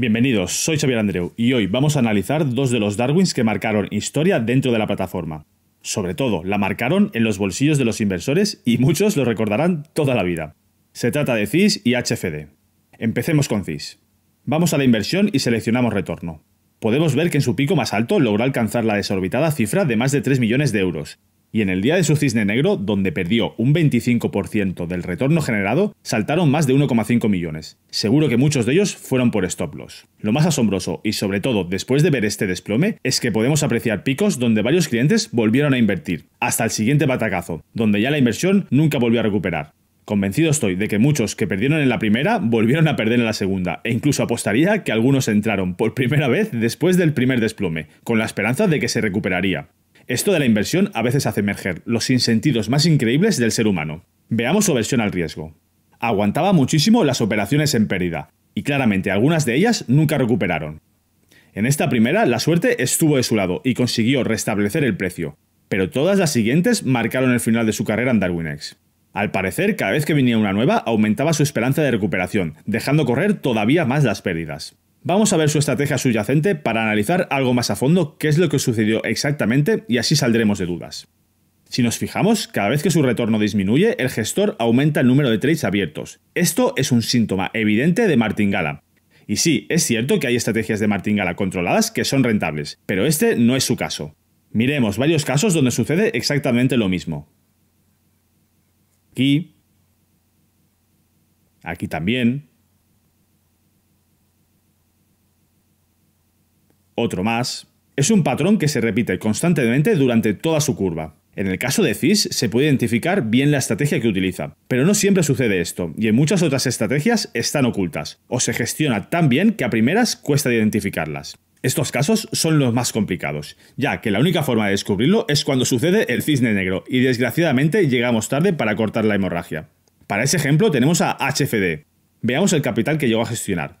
Bienvenidos, soy Xavier Andreu y hoy vamos a analizar dos de los Darwins que marcaron historia dentro de la plataforma. Sobre todo, la marcaron en los bolsillos de los inversores y muchos lo recordarán toda la vida. Se trata de CIS y HFD. Empecemos con CIS. Vamos a la inversión y seleccionamos retorno. Podemos ver que en su pico más alto logró alcanzar la desorbitada cifra de más de 3 millones de euros, y en el día de su cisne negro, donde perdió un 25% del retorno generado, saltaron más de 1,5 millones. Seguro que muchos de ellos fueron por stop loss. Lo más asombroso, y sobre todo después de ver este desplome, es que podemos apreciar picos donde varios clientes volvieron a invertir, hasta el siguiente batacazo, donde ya la inversión nunca volvió a recuperar. Convencido estoy de que muchos que perdieron en la primera volvieron a perder en la segunda, e incluso apostaría que algunos entraron por primera vez después del primer desplome, con la esperanza de que se recuperaría. Esto de la inversión a veces hace emerger los sinsentidos más increíbles del ser humano. Veamos su versión al riesgo. Aguantaba muchísimo las operaciones en pérdida, y claramente algunas de ellas nunca recuperaron. En esta primera, la suerte estuvo de su lado y consiguió restablecer el precio, pero todas las siguientes marcaron el final de su carrera en X. Al parecer, cada vez que venía una nueva, aumentaba su esperanza de recuperación, dejando correr todavía más las pérdidas. Vamos a ver su estrategia subyacente para analizar algo más a fondo qué es lo que sucedió exactamente y así saldremos de dudas. Si nos fijamos, cada vez que su retorno disminuye, el gestor aumenta el número de trades abiertos. Esto es un síntoma evidente de martingala. Y sí, es cierto que hay estrategias de martingala controladas que son rentables, pero este no es su caso. Miremos varios casos donde sucede exactamente lo mismo. Aquí. Aquí también. otro más. Es un patrón que se repite constantemente durante toda su curva. En el caso de CIS se puede identificar bien la estrategia que utiliza, pero no siempre sucede esto, y en muchas otras estrategias están ocultas, o se gestiona tan bien que a primeras cuesta identificarlas. Estos casos son los más complicados, ya que la única forma de descubrirlo es cuando sucede el cisne negro, y desgraciadamente llegamos tarde para cortar la hemorragia. Para ese ejemplo tenemos a HFD. Veamos el capital que llegó a gestionar.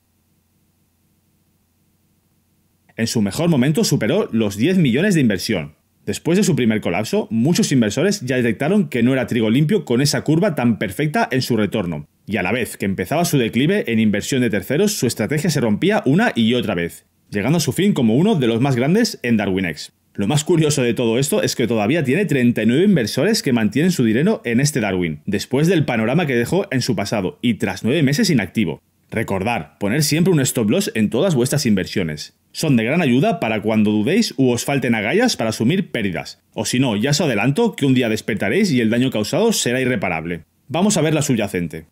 En su mejor momento superó los 10 millones de inversión. Después de su primer colapso, muchos inversores ya detectaron que no era trigo limpio con esa curva tan perfecta en su retorno. Y a la vez que empezaba su declive en inversión de terceros, su estrategia se rompía una y otra vez, llegando a su fin como uno de los más grandes en DarwinX. Lo más curioso de todo esto es que todavía tiene 39 inversores que mantienen su dinero en este Darwin, después del panorama que dejó en su pasado y tras 9 meses inactivo. Recordar, poner siempre un stop loss en todas vuestras inversiones. Son de gran ayuda para cuando dudéis u os falten agallas para asumir pérdidas. O si no, ya os adelanto que un día despertaréis y el daño causado será irreparable. Vamos a ver la subyacente.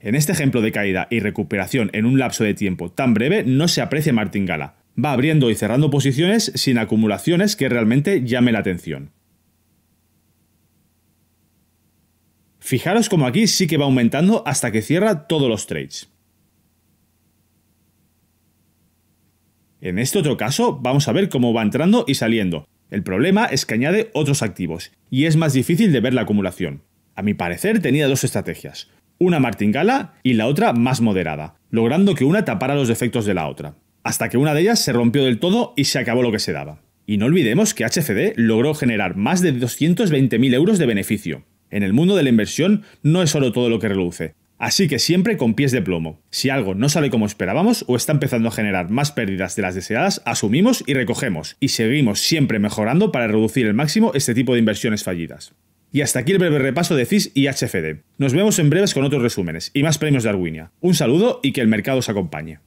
En este ejemplo de caída y recuperación en un lapso de tiempo tan breve no se aprecia martingala. Va abriendo y cerrando posiciones sin acumulaciones que realmente llamen la atención. Fijaros como aquí sí que va aumentando hasta que cierra todos los trades. En este otro caso, vamos a ver cómo va entrando y saliendo. El problema es que añade otros activos, y es más difícil de ver la acumulación. A mi parecer tenía dos estrategias, una martingala y la otra más moderada, logrando que una tapara los defectos de la otra, hasta que una de ellas se rompió del todo y se acabó lo que se daba. Y no olvidemos que HCD logró generar más de 220.000 euros de beneficio. En el mundo de la inversión no es solo todo lo que reluce, Así que siempre con pies de plomo. Si algo no sale como esperábamos o está empezando a generar más pérdidas de las deseadas, asumimos y recogemos, y seguimos siempre mejorando para reducir el máximo este tipo de inversiones fallidas. Y hasta aquí el breve repaso de CIS y HFD. Nos vemos en breves con otros resúmenes y más premios de Arguinia. Un saludo y que el mercado os acompañe.